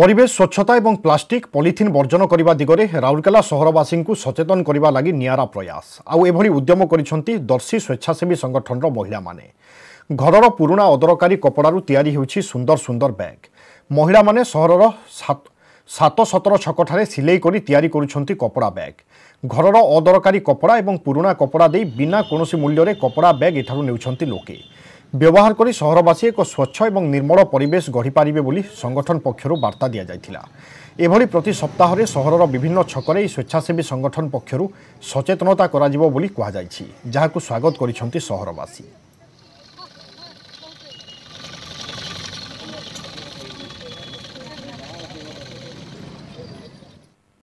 পরিবেশ স্বচ্ছতা এবং প্লাস্টিক পলিথিন বর্জন করা দিগরে রাউরকেলা সহরবাসী সচেতন করা লাগি নিয়ারা প্রয়াস আভরি উদ্যম করেছেন দর্শী স্বেচ্ছাসেবী সংগঠনর মহিলা মানে ঘরর পুরোনা অদরকারী কপড়ার তৈরি হচ্ছে সুন্দর সুন্দর ব্যাগ মহিলা মানে সহরর সাত সতর ছকঠার সিলাই করে তৈরি করছেন কপড়া ব্যাগ ঘরর অদরকারী কপড়া এবং পুরোনা কপড়া দিয়ে বিনা কোণী মূল্যের কপড়া ব্যাগ এঠার নেওয়া লোকে ব্যবহার করে সহরবাসী এক স্বচ্ছ এবং নির্মল পরিবেশ গড়িপারে বলে সংগঠন পক্ষর বার্তা দিয়া যাই এভাবে প্রতি সপ্তাহে সহরর বিভিন্ন ছকরে এই স্বেচ্ছাসেবী সংগঠন পক্ষর সচেতনতা করা যাব বলে কুহযাই যা স্বাগত করেছেন সহরবাসী